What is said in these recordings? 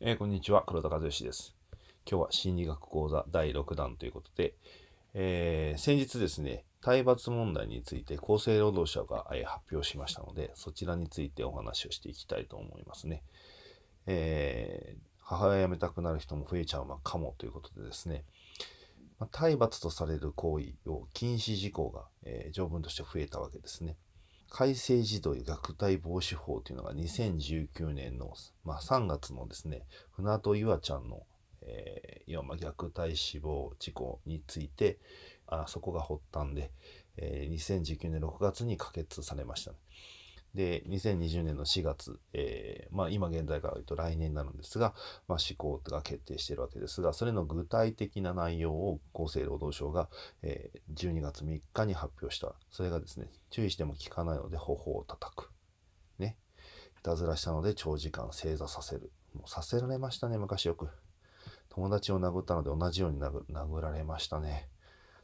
えー、こんにちは、黒田和義です。今日は心理学講座第6弾ということで、えー、先日ですね、体罰問題について厚生労働省が、え発表しましたので、そちらについてお話をしていきたいと思いますね。え母親辞めたくなる人も増えちゃうのかもということでですね、ま体罰とされる行為を禁止事項が、え条文として増えたわけですね。改正児童虐待防止法というのが2019年の、まあ、3月のですね船戸ゆあちゃんの、えー、いわば虐待死亡事故についてあそこが発端で、えー、2019年6月に可決されました、ね。で、2020年の4月、えー、まあ、今現在から言うと来年になるんですが、まあ、施行が決定しているわけですが、それの具体的な内容を厚生労働省が、えー、12月3日に発表した。それがですね、注意しても効かないので頬を叩く。ね。いたずらしたので長時間正座させる。もうさせられましたね、昔よく。友達を殴ったので同じように殴られましたね。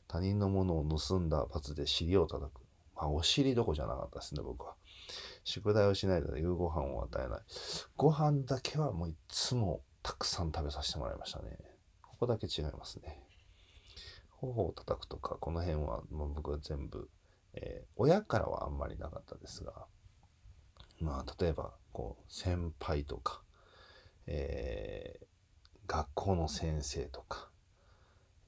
他人のものを盗んだ罰で尻を叩く。まあ、お尻どこじゃなかったですね、僕は。宿題をしないとで夕ご飯を与えない。ご飯だけはもういつもたくさん食べさせてもらいましたね。ここだけ違いますね。頬を叩くとか、この辺はもう僕は全部、えー、親からはあんまりなかったですが、まあ、例えば、こう、先輩とか、えー、学校の先生とか、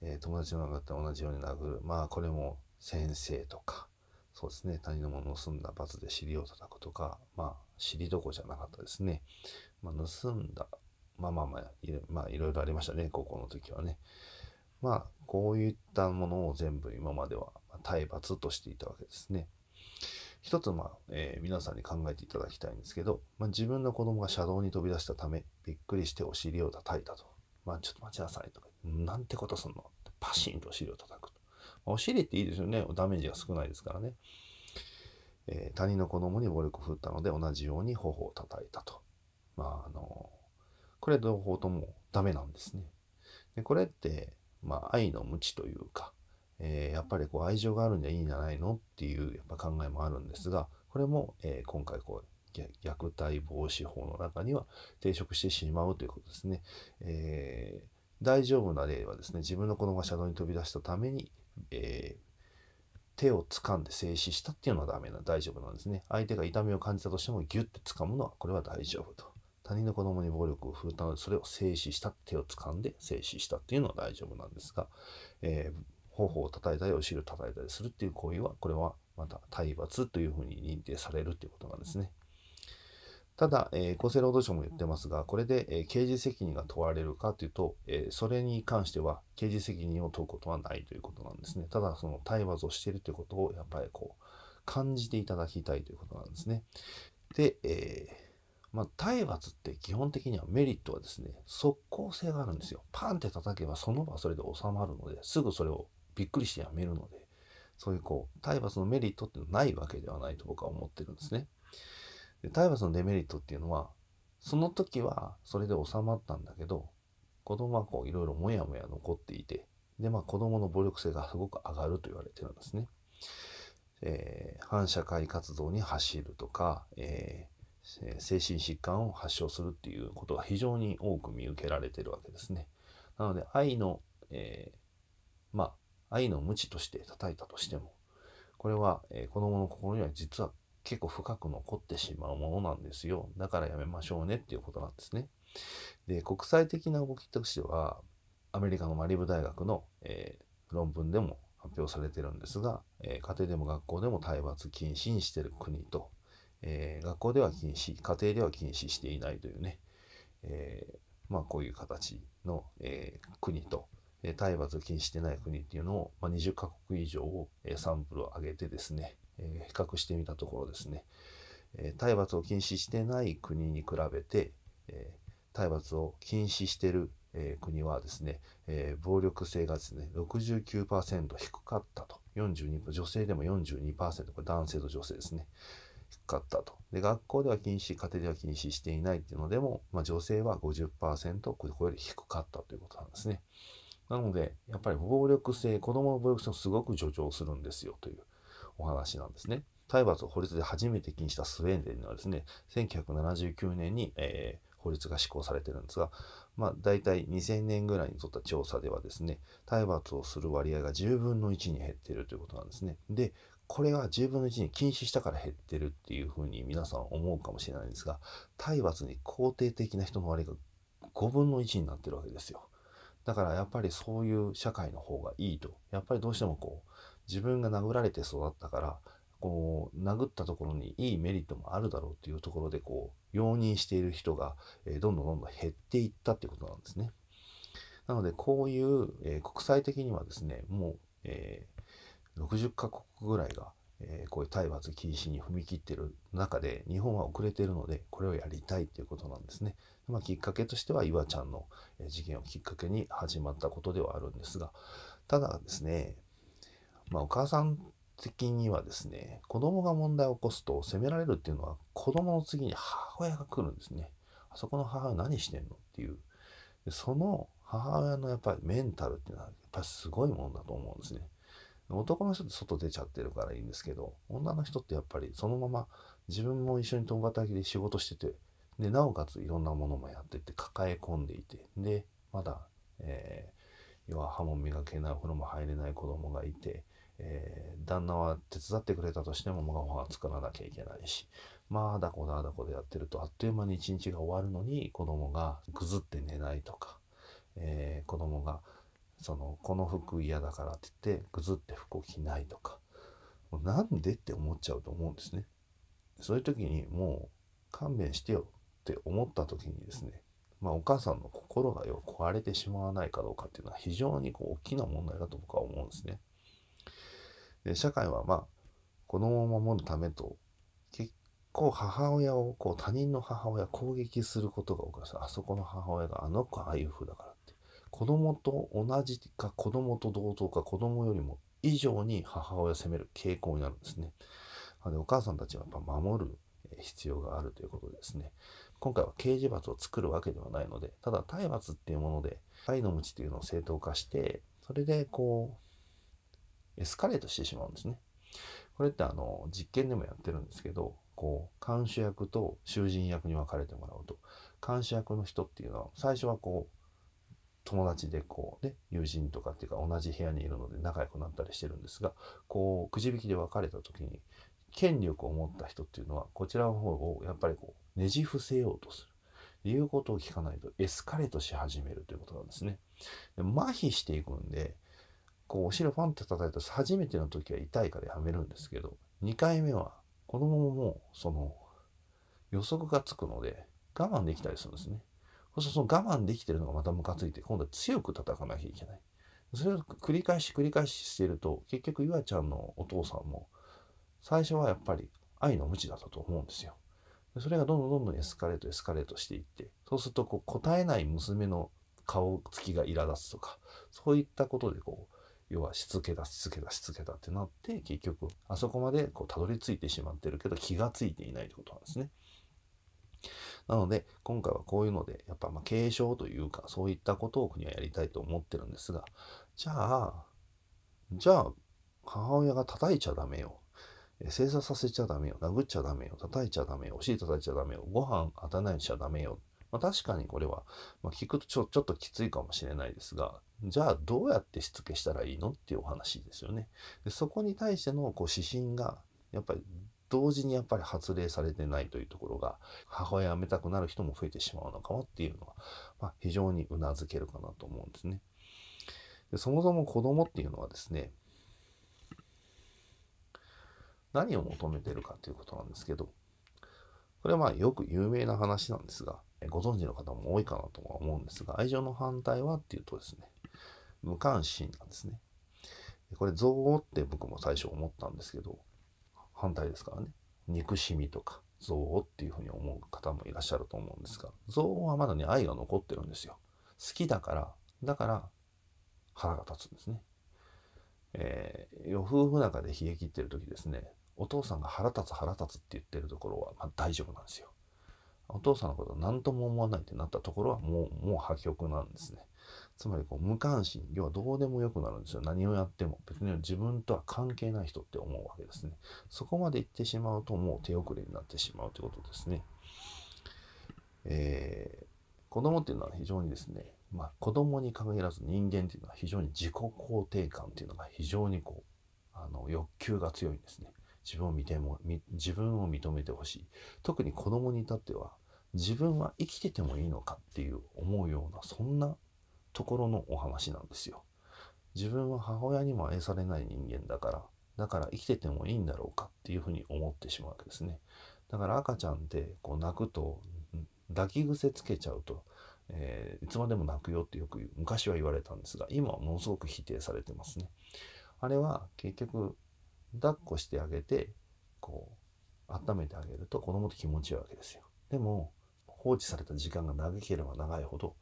えー、友達の中で同じように殴る、まあ、これも先生とか、そうですね、他人のものを盗んだ罰で尻を叩くとか、まあ、尻どこじゃなかったですね。まあ、盗んだ、まあまあまあ、いろ,、いろいろありましたね、高校の時はね。まあ、こういったものを全部今までは体罰としていたわけですね。一つ、まあえー、皆さんに考えていただきたいんですけど、まあ、自分の子供が車道に飛び出したため、びっくりしてお尻を叩いたと。まあ、ちょっと待ちなさいとか、なんてことすんのパシンとお尻を叩く。お尻っていいですよね。ダメージが少ないですからね。えー、他人の子供に暴力を振ったので同じように頬を叩いたと。まあ、あの、これ両方ともダメなんですね。でこれって、まあ、愛の無知というか、えー、やっぱりこう愛情があるんじゃいいんじゃないのっていうやっぱ考えもあるんですが、これも、えー、今回こう、虐待防止法の中には抵触してしまうということですね。えー、大丈夫な例はですね、自分の子供が車道に飛び出したために、えー、手を掴んで静止したっていうのはダメな大丈夫なんですね相手が痛みを感じたとしてもギュッて掴むのはこれは大丈夫と他人の子供に暴力を振るったのでそれを静止した手を掴んで静止したっていうのは大丈夫なんですが、えー、頬を叩いたりお尻を叩いたりするっていう行為はこれはまた体罰というふうに認定されるということなんですね。ただ、えー、厚生労働省も言ってますが、これで、えー、刑事責任が問われるかというと、えー、それに関しては刑事責任を問うことはないということなんですね。ただ、その体罰をしているということを、やっぱりこう、感じていただきたいということなんですね。で、えー、まあ、体罰って基本的にはメリットはですね、即効性があるんですよ。パンって叩けばその場それで収まるので、すぐそれをびっくりしてやめるので、そういうこう、体罰のメリットってないわけではないと僕は思ってるんですね。で体罰のデメリットっていうのはその時はそれで収まったんだけど子供はこういろいろモヤモヤ残っていてでまあ子供の暴力性がすごく上がると言われてるんですね。えー、反社会活動に走るとか、えー、精神疾患を発症するっていうことが非常に多く見受けられてるわけですね。なので愛の、えー、まあ愛の無知として叩いたとしてもこれは、えー、子供の心には実は結構深く残ってしまうものなんですよ。だからやめましょうねっていうことなんですね。で、国際的な動きとしては、アメリカのマリブ大学の、えー、論文でも発表されてるんですが、えー、家庭でも学校でも体罰禁止にしてる国と、えー、学校では禁止、家庭では禁止していないというね、えまあ、こういう形の、え国と、え体罰禁止してない国っていうのを、まあ、20カ国以上を、えサンプルを上げてですね、えー、比較してみたところですね、えー、体罰を禁止してない国に比べて、えー、体罰を禁止してる、え国はですね、え暴力性がですね69%低かったと42女性でも42%これ男性と女性ですね低かったとで学校では禁止家庭では禁止していないっていうのでも、まあ、女性は50%これより低かったということなんですねなのでやっぱり暴力性子どもの暴力性をすごく助長するんですよというお話なんですね。体罰を法律で初めて禁止したスウェーデンではですね、1979年に、えー、法律が施行されてるんですが、まあ、大体2000年ぐらいにとった調査ではですね、体罰をする割合が10分の1に減っているということなんですね。で、これは10分の1に禁止したから減ってるっていうふうに皆さん思うかもしれないんですが、体罰に肯定的な人の割合が5分の1になってるわけですよ。だからやっぱりそういう社会の方がいいと、やっぱりどうしてもこう、自分が殴られて育ったからこう殴ったところにいいメリットもあるだろうっていうところでこう容認している人が、えどんどんどんどん減っていったっていうことなんですね。なのでこういう、え国際的にはですねもう、えー、60カ国ぐらいが、えこういう体罰禁止に踏み切ってる中で日本は遅れてるのでこれをやりたいっていうことなんですね。まあ、きっかけとしては岩ちゃんの事件をきっかけに始まったことではあるんですがただですねまあ、お母さん的にはですね子供が問題を起こすと責められるっていうのは子供の次に母親が来るんですね。あそこの母親何してんのっていうでその母親のやっぱりメンタルっていうのはやっぱりすごいもんだと思うんですね。男の人って外出ちゃってるからいいんですけど女の人ってやっぱりそのまま自分も一緒に共働きで仕事しててでなおかついろんなものもやってて抱え込んでいてでまだ、えー、要は歯も磨けないお風呂も入れない子供がいてえー、旦那は手伝ってくれたとしても、もがご飯作らなきゃいけないし、まあ、だこだだこでやってると、あっという間に一日が終わるのに、子供がぐずって寝ないとか、えー、子供が、その、この服嫌だからって言って、ぐずって服を着ないとか、もうなんでって思っちゃうと思うんですね。そういう時に、もう、勘弁してよって思った時にですね、まあ、お母さんの心がよ壊れてしまわないかどうかっていうのは非常にこう大きな問題だと僕は思うんですね。で社会はまあ子供を守るためと結構母親をこう他人の母親攻撃することが多くてあそこの母親があの子ああいう風だからって子供と同じか子供と同等か子供よりも以上に母親を責める傾向になるんですね。でお母さんたちはやっぱ守る必要があるということですね。今回は刑事罰を作るわけではないので、ただ体罰っていうもので、愛の無知というのを正当化して、それでこう、エスカレートしてしまうんですね。これってあの実験でもやってるんですけどこう監視役と囚人役に分かれてもらうと監視役の人っていうのは最初はこう友達でこうね友人とかっていうか同じ部屋にいるので仲良くなったりしてるんですがこうくじ引きで別れた時に権力を持った人っていうのはこちらの方をやっぱりこうねじ伏せようとする。言うことを聞かないとエスカレートし始めるということなんですね。で麻痺していくんでこうお尻ファンって叩いた初めての時は痛いからやめるんですけど2回目は子供ももうその予測がつくので我慢できたりするんですね。そうするとその我慢できてるのがまたムカついて今度は強く叩かなきゃいけない。それを繰り返し繰り返ししていると結局ゆあちゃんのお父さんも最初はやっぱり愛の無知だったと思うんですよ。それがどんどんどんどんエスカレートエスカレートしていってそうするとこう答えない娘の顔つきが苛立つとかそういったことでこう要はしつけだしつけだしつけだってなって結局あそこまでこうたどり着いてしまってるけど気がついていないってことなんですね。なので今回はこういうのでやっぱま継承というかそういったことを国はやりたいと思ってるんですがじゃあじゃあ母親が叩いちゃダメよ正座させちゃダメよ殴っちゃダメよ叩いちゃダメよお尻叩いちゃダメよご飯当たないちゃダメよまあ、確かにこれは、まあ、聞くとちょちょっときついかもしれないですがじゃあどうやってしつけしたらいいのっていうお話ですよね。でそこに対してのこう指針がやっぱり同時にやっぱり発令されてないというところが母親辞めたくなる人も増えてしまうのかもっていうのは、まあ、非常にうなずけるかなと思うんですね。でそもそも子供っていうのはですね何を求めてるかということなんですけどこれはまあよく有名な話なんですがご存知の方も多いかなとは思うんですが、愛情の反対はっていうとですね、無関心なんですね。これ、憎悪って僕も最初思ったんですけど、反対ですからね。憎しみとか、憎悪っていうふうに思う方もいらっしゃると思うんですが、憎悪はまだね、愛が残ってるんですよ。好きだから、だから腹が立つんですね。えー、夫婦仲で冷え切ってる時ですね、お父さんが腹立つ腹立つって言ってるところは、ま大丈夫なんですよ。お父さんのこと何とも思わないってなったところはもう、もう破局なんですね。つまりこう無関心、要はどうでもよくなるんですよ。何をやっても。別に自分とは関係ない人って思うわけですね。そこまで行ってしまうともう手遅れになってしまうということですね。えー、子供っていうのは非常にですね、まあ、子供に限らず人間っていうのは非常に自己肯定感っていうのが非常にこうあの欲求が強いんですね。自分を見ても自分を認めてほしい特に子供に至っては自分は生きててもいいのかっていう思うようなそんなところのお話なんですよ自分は母親にも愛されない人間だからだから生きててもいいんだろうかっていうふうに思ってしまうわけですねだから赤ちゃんってこう泣くと抱き癖つけちゃうと、えー、いつまでも泣くよってよく昔は言われたんですが今はものすごく否定されてますねあれは結局抱っこしてあげてこう温めてあげると子供って気持ちいいわけですよでも放置された時間が長ければ長いほど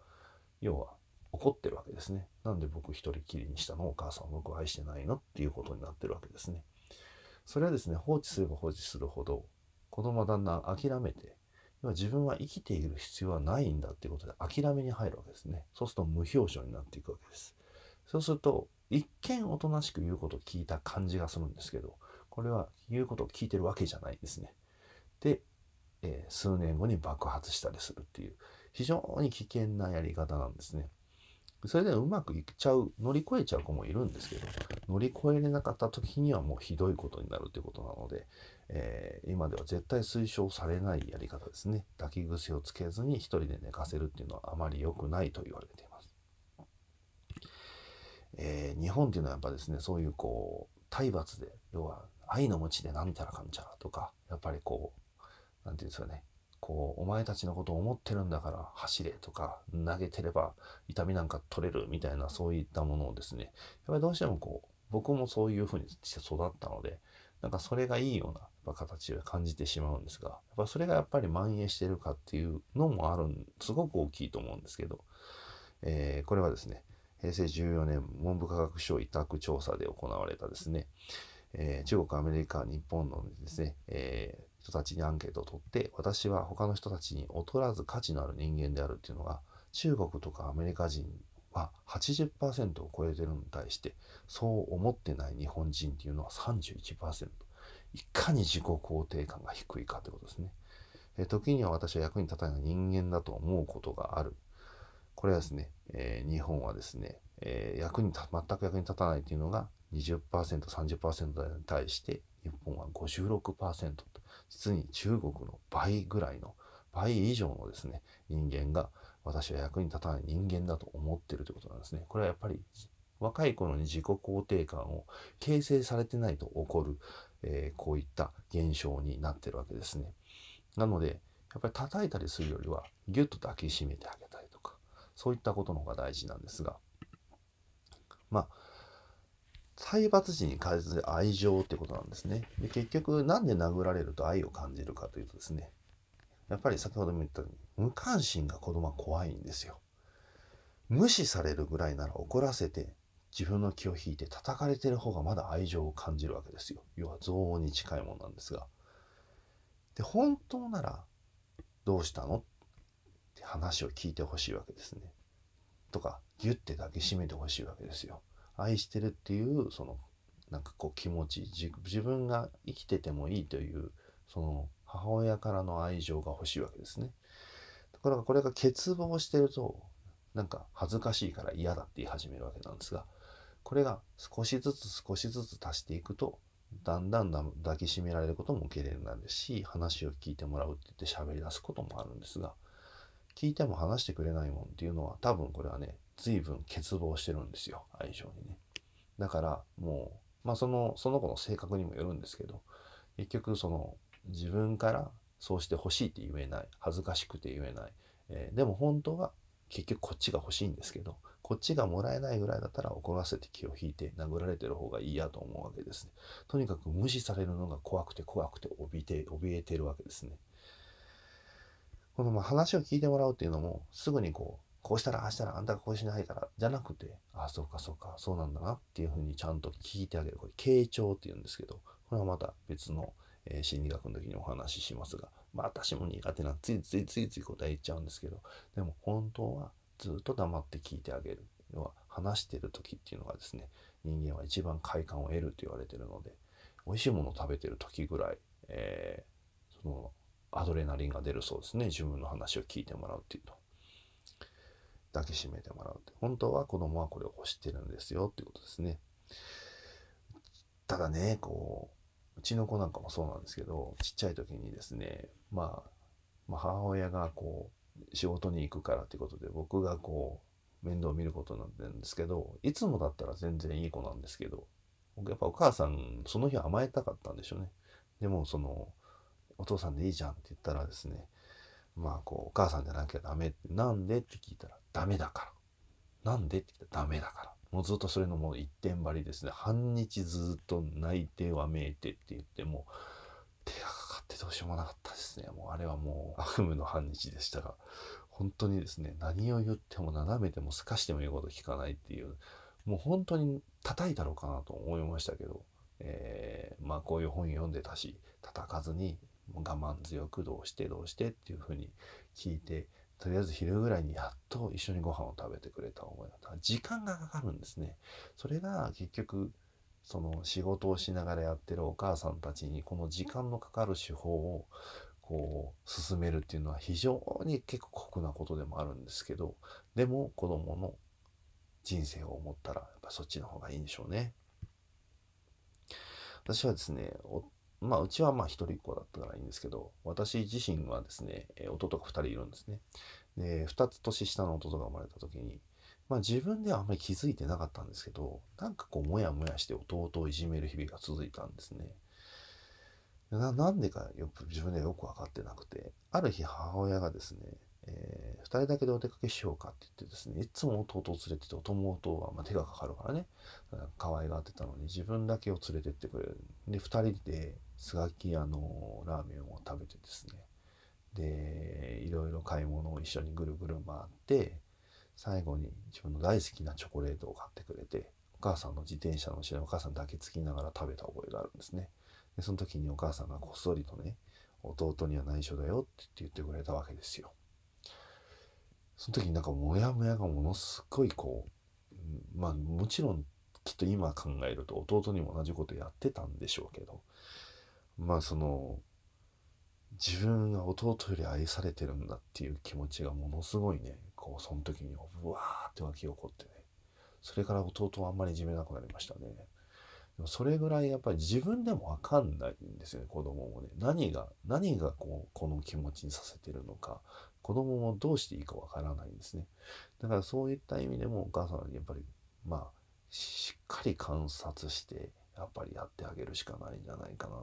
要は怒ってるわけですねなんで僕一人きりにしたのお母さんは僕愛してないのっていうことになってるわけですねそれはですね放置すれば放置するほど子供はだんだん諦めて要は自分は生きている必要はないんだっていうことで諦めに入るわけですねそうすると無表情になっていくわけですそうすると一見おとなしく言うことを聞いた感じがするんですけど、これは言うことを聞いてるわけじゃないですね。で、えー、数年後に爆発したりするっていう、非常に危険なやり方なんですね。それでうまくいっちゃう、乗り越えちゃう子もいるんですけど、乗り越えれなかった時にはもうひどいことになるということなので、えー、今では絶対推奨されないやり方ですね。抱き癖をつけずに一人で寝かせるっていうのはあまり良くないと言われています。えー、日本っていうのはやっぱですねそういうこう体罰で要は愛の持ちでなんちゃらかんちゃらとかやっぱりこう何て言うんですかねこうお前たちのことを思ってるんだから走れとか投げてれば痛みなんか取れるみたいなそういったものをですねやっぱりどうしてもこう僕もそういうふうにして育ったのでなんかそれがいいような形を感じてしまうんですがやっぱそれがやっぱり蔓延してるかっていうのもあるすごく大きいと思うんですけど、えー、これはですね平成14年文部科学省委託調査で行われたですね、えー、中国、アメリカ、日本のですね、えー、人たちにアンケートを取って、私は他の人たちに劣らず価値のある人間であるっていうのが、中国とかアメリカ人は80%を超えてるのに対して、そう思ってない日本人っていうのは31%。いかに自己肯定感が低いかってことですね。え時には私は役に立たない人間だと思うことがある。これはですね、えー、日本はですね、えー、役に全く役に立たないというのが 20%30% に対して日本は56%と実に中国の倍ぐらいの倍以上のですね人間が私は役に立たない人間だと思ってるということなんですね。これはやっぱり若い頃に自己肯定感を形成されてないと起こる、えー、こういった現象になってるわけですね。なのでやっぱり叩いたりするよりはギュッと抱きしめてあげる。そういったことの方が大事なんですがまあ体罰時に変えず愛情ってことなんですねで結局何で殴られると愛を感じるかというとですねやっぱり先ほども言ったように無関心が子供は怖いんですよ無視されるぐらいなら怒らせて自分の気を引いて叩かれてる方がまだ愛情を感じるわけですよ要は憎悪に近いものなんですがで本当ならどうしたのって話を聞いてほしいわけですね。とか、ギュッて抱きしめてほしいわけですよ。愛してるっていう、その、なんかこう気持ち自、自分が生きててもいいという、その母親からの愛情が欲しいわけですね。ところがこれが欠乏してると、なんか恥ずかしいから嫌だって言い始めるわけなんですが、これが少しずつ少しずつ足していくと、だんだん抱きしめられることも受け入れらなるし話を聞いてもらうって言って喋り出すこともあるんですが聞いても話してくれないもんっていうのは多分これはね随分欠乏してるんですよ相性にねだからもうまあそのその子の性格にもよるんですけど結局その自分からそうしてほしいって言えない恥ずかしくて言えない、えー、でも本当は結局こっちが欲しいんですけどこっちがもらえないぐらいだったら怒らせて気を引いて殴られてる方がいいやと思うわけですねとにかく無視されるのが怖くて怖くて怯えて怯えてるわけですねこのまあ話を聞いてもらうっていうのも、すぐにこう、こうしたら、ああしたら、あんたがこうしないから、じゃなくて、ああ、そうか、そうか、そうなんだなっていうふうにちゃんと聞いてあげる。これ、傾聴っていうんですけど、これはまた別の、えー、心理学の時にお話ししますが、まあ私も苦手な、ついついついつい答え言っちゃうんですけど、でも本当はずっと黙って聞いてあげる。要は話してる時っていうのがですね、人間は一番快感を得ると言われてるので、美味しいものを食べてる時ぐらい、えー、そのアドレナリンが出るそうですね。自分の話を聞いてもらうっていうと。抱きしめてもらうって。本当は子供はこれを欲してるんですよっていうことですね。ただね、こう、うちの子なんかもそうなんですけど、ちっちゃい時にですね、まあ、まあ、母親がこう、仕事に行くからっていうことで、僕がこう、面倒を見ることになってるんですけど、いつもだったら全然いい子なんですけど、やっぱお母さん、その日甘えたかったんでしょうね。でも、その、お父さんでいいじゃんって言ったらですね、まあこう、お母さんじゃなきゃダメ。なんでって聞いたら、ダメだから。なんでって聞いたら、ダメだから。もうずっとそれのもう一点張りですね。半日ずっと泣いてわめいてって言って、もう、手がかかってどうしようもなかったですね。もうあれはもう悪夢の半日でしたが、本当にですね、何を言っても斜めても透かしても言うこと聞かないっていう、もう本当に叩いたろうかなと思いましたけど、えー、まあこういう本読んでたし、叩かずに我慢強くどうしてどうしてっていうふうに聞いてとりあえず昼ぐらいにやっと一緒にご飯を食べてくれた思いだった時間がかかるんですねそれが結局その仕事をしながらやってるお母さんたちにこの時間のかかる手法をこう進めるっていうのは非常に結構酷なことでもあるんですけどでも子どもの人生を思ったらやっぱそっちの方がいいんでしょうね。私はですねまあ、うちはまあ一人っ子だったからいいんですけど、私自身はですね、弟が2人いるんですね。で、2つ年下の弟が生まれた時に、まあ自分ではあんまり気づいてなかったんですけど、なんかこう、もやもやして弟をいじめる日々が続いたんですね。なんでかよく自分ではよく分かってなくて、ある日母親がですね、えー、2人だけでお出かけしようかって言ってですねいつも弟を連れてて弟は、まあ、手がかかるからね可愛がってたのに自分だけを連れてってくれるで2人でスガキ屋のラーメンを食べてですねでいろいろ買い物を一緒にぐるぐる回って最後に自分の大好きなチョコレートを買ってくれてお母さんの自転車の後ろにお母さん抱きつきながら食べた覚えがあるんですねでその時にお母さんがこっそりとね弟には内緒だよって言ってくれたわけですよその時になんかモヤモヤがものすごいこうまあもちろんきっと今考えると弟にも同じことやってたんでしょうけどまあその自分が弟より愛されてるんだっていう気持ちがものすごいねこうその時にうわーって湧き起こってねそれから弟はあんまりいじめなくなりましたねでもそれぐらいやっぱり自分でもわかんないんですよね子供もね何が何がこうこの気持ちにさせてるのか子供もどうしていいかわからないんですねだからそういった意味でもお母さんはやっぱりまあしっかり観察してやっぱりやってあげるしかないんじゃないかな。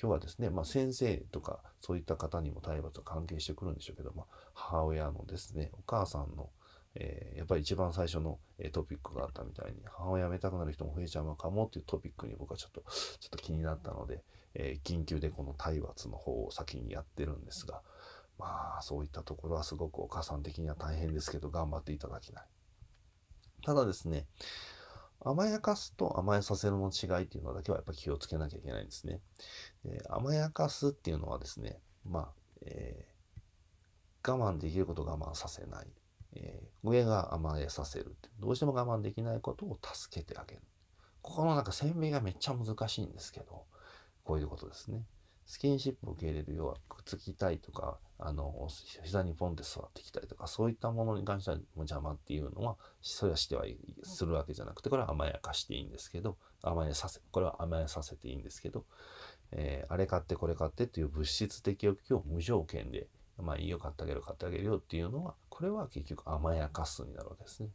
今日はですね、まあ、先生とかそういった方にも体罰は関係してくるんでしょうけど、まあ、母親のですね、お母さんの、えー、やっぱり一番最初の、えトピックがあったみたいに、母親辞めたくなる人も増えちゃうのかもっていうトピックに僕はちょっと、ちょっと気になったので、えー、緊急でこの体罰の方を先にやってるんですが、まあ、そういったところはすごくお母さん的には大変ですけど、頑張っていただきたい。ただですね、甘やかすと甘えさせるの違いっていうのだけはやっぱ気をつけなきゃいけないんですね。で甘やかすっていうのはですね、まあ、えー、我慢できることを我慢させない。えー、上が甘えさせるどうしても我慢できないことを助けてあげる。ここのなんか鮮明がめっちゃ難しいんですけど、こういうことですね。スキンシップを受け入れるようはくっつきたいとかあの膝にポンって座ってきたりとかそういったものに関してはもう邪魔っていうのはそれはしてはするわけじゃなくてこれは甘やかしていいんですけど甘えさせこれは甘やさせていいんですけど、えー、あれ買ってこれ買ってっていう物質的欲求を無条件でまあいいよ買ってあげる買ってあげるよっていうのはこれは結局甘やかすになるわけですね。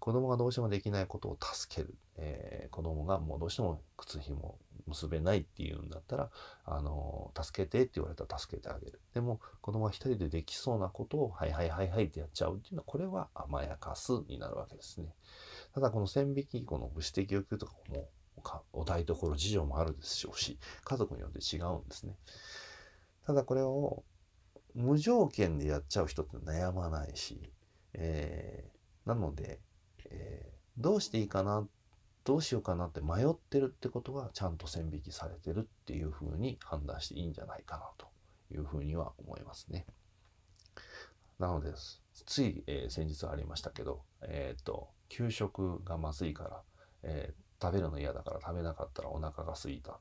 子供がどうしてもできないことを助ける、えー、子供がもうどうしても靴ひも結べないっていうんだったら、あのー、助けてって言われたら助けてあげる。でも、子供が一人でできそうなことを、はいはいはいはいってやっちゃうっていうのは、これは甘やかすになるわけですね。ただ、この線引き、この物質的欲求とかも、お台所事情もあるでしょうし、家族によって違うんですね。ただ、これを無条件でやっちゃう人って悩まないし、えー、なので、えー、どうしていいかなどうしようかなって迷ってるってことがちゃんと線引きされてるっていうふうに判断していいんじゃないかなというふうには思いますね。なのでつい、えー、先日ありましたけど、えっ、ー、と給食がまずいから、えー、食べるの嫌だから食べなかったらお腹が空いた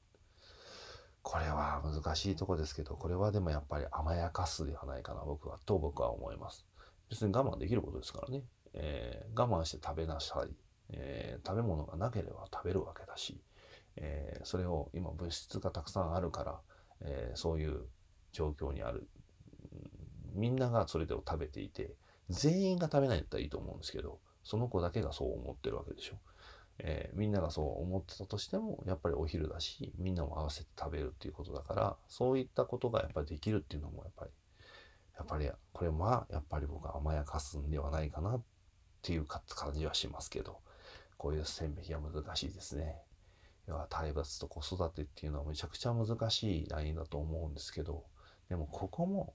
これは難しいとこですけどこれはでもやっぱり甘やかすではないかな僕はと僕は思います別に我慢できることですからねえー、我慢して食べなさい、えー、食べ物がなければ食べるわけだし、えー、それを今物質がたくさんあるから、えそういう状況にあるみんながそれでを食べていて全員が食べないんだったらいいと思うんですけどその子だけがそう思ってるわけでしょ。えみんながそう思ってたとしてもやっぱりお昼だしみんなも合わせて食べるっていうことだからそういったことがやっぱりできるっていうのもやっぱりやっぱりこれはやっぱり僕は甘やかすんではないかなっっていうか感じはしますけど、こういう線引きは難しいですね。要は体罰と子育てっていうのはめちゃくちゃ難しいラインだと思うんですけど、でもここも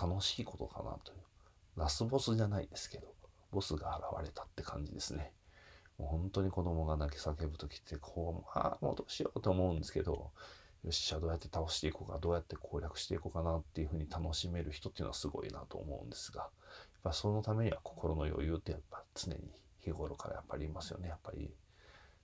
楽しいことかなという。ラスボスじゃないですけど、ボスが現れたって感じですね。もう本当に子供が泣き叫ぶ時って、こう、ああ、もうどうしようと思うんですけど、よっしゃ、どうやって倒していこうか、どうやって攻略していこうかなっていうふうに楽しめる人っていうのはすごいなと思うんですが、ぱそのためには心の余裕ってやっぱ常に日頃からやっぱりいますよねやっぱり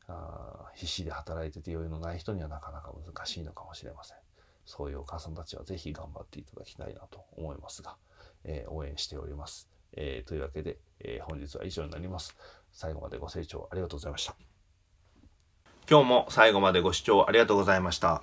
あ必死で働いてて余裕のない人にはなかなか難しいのかもしれませんそういうお母さんたちは是非頑張っていただきたいなと思いますが、えー、応援しております、えー、というわけで、えー、本日は以上になります最後までご清聴ありがとうございました今日も最後までご視聴ありがとうございました。